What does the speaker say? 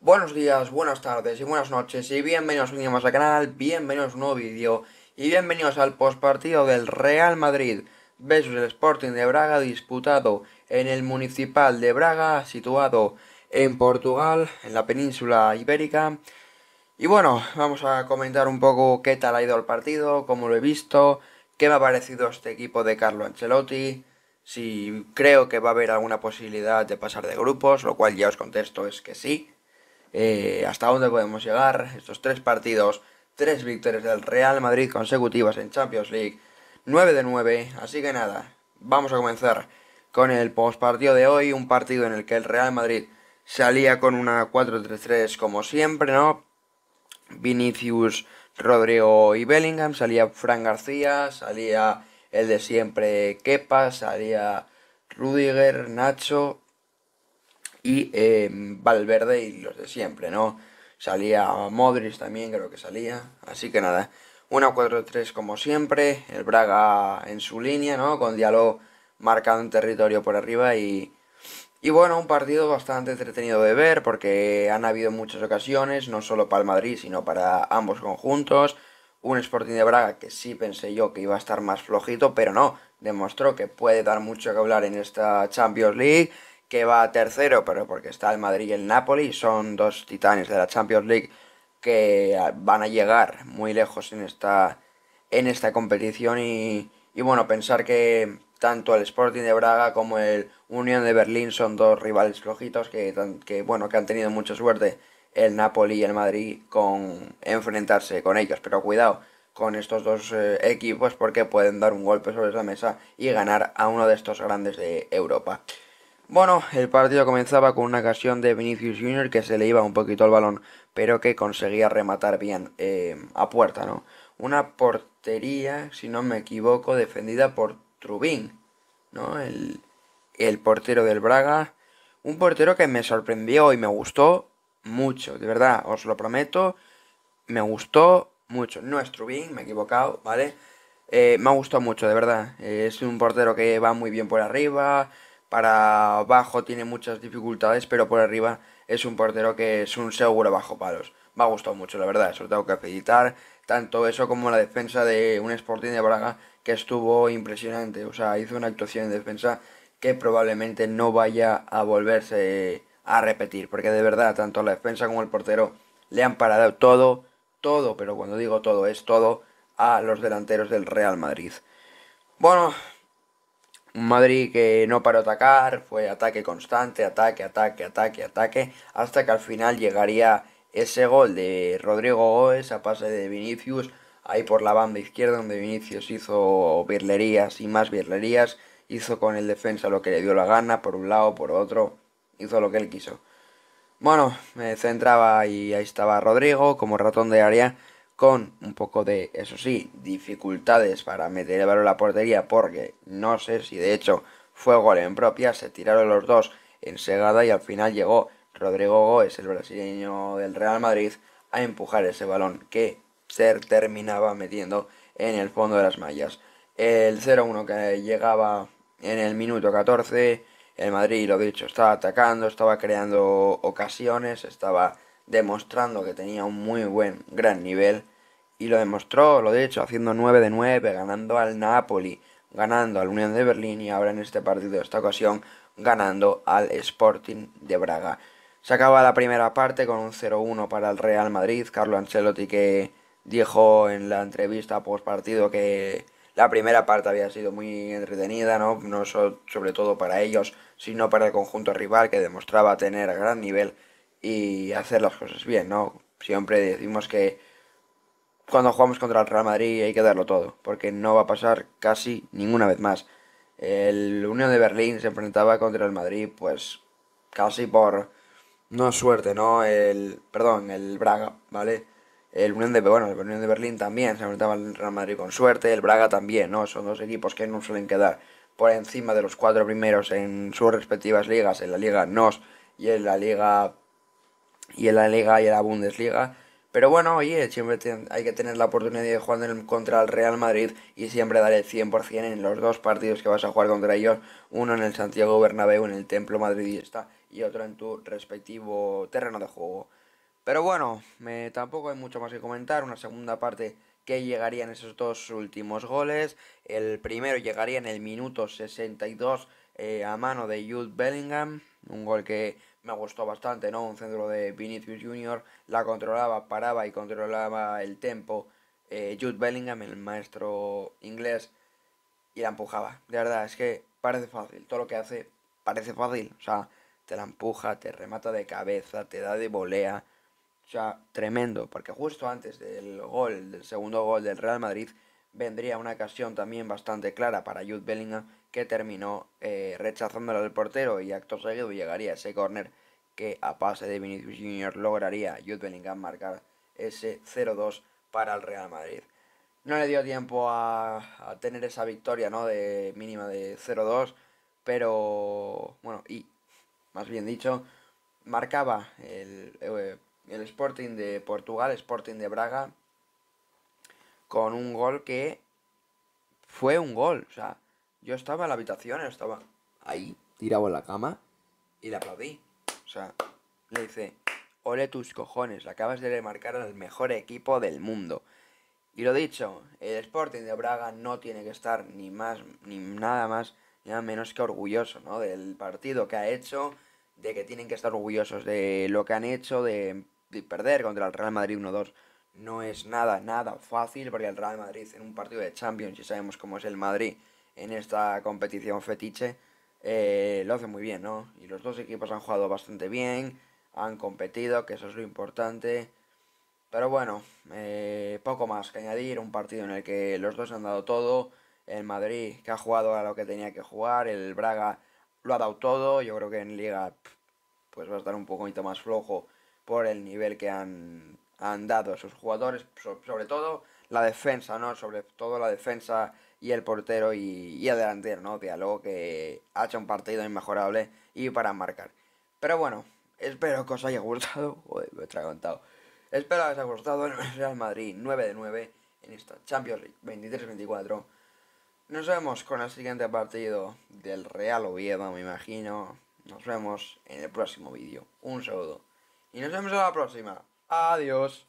Buenos días, buenas tardes y buenas noches y bienvenidos un al canal, bienvenidos a un nuevo vídeo y bienvenidos al postpartido del Real Madrid versus el Sporting de Braga disputado en el Municipal de Braga situado en Portugal, en la península ibérica. Y bueno, vamos a comentar un poco qué tal ha ido el partido, cómo lo he visto, qué me ha parecido este equipo de Carlo Ancelotti, si creo que va a haber alguna posibilidad de pasar de grupos, lo cual ya os contesto es que sí. Eh, ¿Hasta dónde podemos llegar? Estos tres partidos, tres victorias del Real Madrid consecutivas en Champions League, 9 de 9. Así que nada, vamos a comenzar con el postpartido de hoy, un partido en el que el Real Madrid salía con una 4-3-3 como siempre, ¿no? Vinicius, Rodrigo y Bellingham, salía Fran García, salía el de siempre Kepa, salía Rudiger, Nacho y em, Valverde y los de siempre, ¿no? Salía Modric también, creo que salía. Así que nada, 1-4-3 como siempre, el Braga en su línea, ¿no? Con Diallo marcando un territorio por arriba y... Y bueno, un partido bastante entretenido de ver porque han habido muchas ocasiones, no solo para el Madrid, sino para ambos conjuntos. Un Sporting de Braga que sí pensé yo que iba a estar más flojito, pero no. Demostró que puede dar mucho que hablar en esta Champions League, que va a tercero, pero porque está el Madrid y el Napoli. Son dos titanes de la Champions League que van a llegar muy lejos en esta, en esta competición. Y, bueno, pensar que tanto el Sporting de Braga como el Unión de Berlín son dos rivales flojitos que, que, bueno, que han tenido mucha suerte el Napoli y el Madrid con enfrentarse con ellos. Pero cuidado con estos dos eh, equipos porque pueden dar un golpe sobre la mesa y ganar a uno de estos grandes de Europa. Bueno, el partido comenzaba con una ocasión de Vinicius Junior que se le iba un poquito el balón, pero que conseguía rematar bien eh, a puerta, ¿no? Una portería, si no me equivoco, defendida por Trubín, ¿no? el portero del Braga. Un portero que me sorprendió y me gustó, mucho, de verdad, os lo prometo. Me gustó mucho. No es Trubin, me he equivocado, ¿vale? Eh, me ha gustado mucho, de verdad. Eh, es un portero que va muy bien por arriba. Para abajo tiene muchas dificultades, pero por arriba es un portero que es un seguro bajo palos. Me ha gustado mucho, la verdad, eso lo tengo que felicitar. Tanto eso como la defensa de un Sporting de Braga que estuvo impresionante. O sea, hizo una actuación en defensa que probablemente no vaya a volverse a repetir, porque de verdad, tanto la defensa como el portero le han parado todo, todo, pero cuando digo todo es todo, a los delanteros del Real Madrid. Bueno, un Madrid que no paró atacar, fue ataque constante, ataque, ataque, ataque, ataque, hasta que al final llegaría ese gol de Rodrigo Goes a pase de Vinicius, ahí por la banda izquierda donde Vinicius hizo birlerías y más birlerías, hizo con el defensa lo que le dio la gana, por un lado, por otro, hizo lo que él quiso. Bueno, me centraba y ahí estaba Rodrigo como ratón de área con un poco de, eso sí, dificultades para meter el balón a la portería porque no sé si de hecho fue gol en propia, se tiraron los dos en segada y al final llegó Rodrigo Goes, el brasileño del Real Madrid, a empujar ese balón que se terminaba metiendo en el fondo de las mallas. El 0-1 que llegaba en el minuto 14 el Madrid, lo dicho, estaba atacando, estaba creando ocasiones, estaba demostrando que tenía un muy buen, gran nivel. Y lo demostró, lo dicho, haciendo 9 de 9, ganando al Napoli, ganando al Unión de Berlín y ahora en este partido, esta ocasión, ganando al Sporting de Braga. Se acaba la primera parte con un 0-1 para el Real Madrid. Carlo Ancelotti que dijo en la entrevista post partido que la primera parte había sido muy entretenida, ¿no? no sobre todo para ellos, sino para el conjunto rival que demostraba tener a gran nivel y hacer las cosas bien, ¿no? Siempre decimos que cuando jugamos contra el Real Madrid hay que darlo todo, porque no va a pasar casi ninguna vez más. El Unión de Berlín se enfrentaba contra el Madrid, pues casi por no suerte, ¿no? El, perdón, el Braga, ¿vale? El Unión de, bueno, el de Berlín también se enfrentaba al Real Madrid con suerte, el Braga también, ¿no? Son dos equipos que no suelen quedar por encima de los cuatro primeros en sus respectivas ligas, en la Liga NOS y en la Liga y en la Liga y en la Bundesliga. Pero bueno, oye, siempre hay que tener la oportunidad de jugar contra el Real Madrid y siempre dar el 100% en los dos partidos que vas a jugar contra ellos, uno en el Santiago Bernabéu, en el Templo Madridista y otro en tu respectivo terreno de juego. Pero bueno, me, tampoco hay mucho más que comentar. Una segunda parte que llegaría en esos dos últimos goles. El primero llegaría en el minuto 62 eh, a mano de Jude Bellingham. Un gol que me gustó bastante, ¿no? Un centro de Vinicius Jr. La controlaba, paraba y controlaba el tempo. Eh, Jude Bellingham, el maestro inglés, y la empujaba. De verdad, es que parece fácil. Todo lo que hace parece fácil. O sea, te la empuja, te remata de cabeza, te da de volea tremendo, porque justo antes del gol, del segundo gol del Real Madrid, vendría una ocasión también bastante clara para Jude Bellingham, que terminó eh, rechazándola al portero y acto seguido llegaría ese córner que a pase de Vinicius Jr. lograría Jude Bellingham marcar ese 0-2 para el Real Madrid. No le dio tiempo a, tener esa victoria ¿no? de mínima de 0-2, pero bueno, y más bien dicho, marcaba el... Eh, el Sporting de Portugal, Sporting de Braga, con un gol que fue un gol. O sea, yo estaba en la habitación, estaba ahí, tirado en la cama, y le aplaudí. O sea, le hice, ole tus cojones, acabas de remarcar al mejor equipo del mundo. Y lo dicho, el Sporting de Braga no tiene que estar ni más, ni nada más, ni nada menos que orgulloso, ¿no? Del partido que ha hecho, de que tienen que estar orgullosos de lo que han hecho, de perder contra el Real Madrid 1-2 no es nada, nada fácil, porque el Real Madrid en un partido de Champions, y sabemos cómo es el Madrid en esta competición fetiche, eh, lo hace muy bien, ¿no? Y los dos equipos han jugado bastante bien, han competido, que eso es lo importante. Pero bueno, eh, poco más que añadir, un partido en el que los dos han dado todo, el Madrid que ha jugado a lo que tenía que jugar, el Braga lo ha dado todo, yo creo que en liga pues va a estar un poquito más flojo por el nivel que han, han dado sus jugadores, sobre todo la defensa, ¿no? Sobre todo la defensa y el portero y, y el delantero, ¿no? Diálogo que ha hecho un partido inmejorable y para marcar. Pero bueno, espero que os haya gustado. Joder, he Espero que os haya gustado el Real Madrid 9 de 9 en esta Champions League 23-24. Nos vemos con el siguiente partido del Real Oviedo, me imagino. Nos vemos en el próximo vídeo. Un saludo. Y nos vemos en la próxima. Adiós.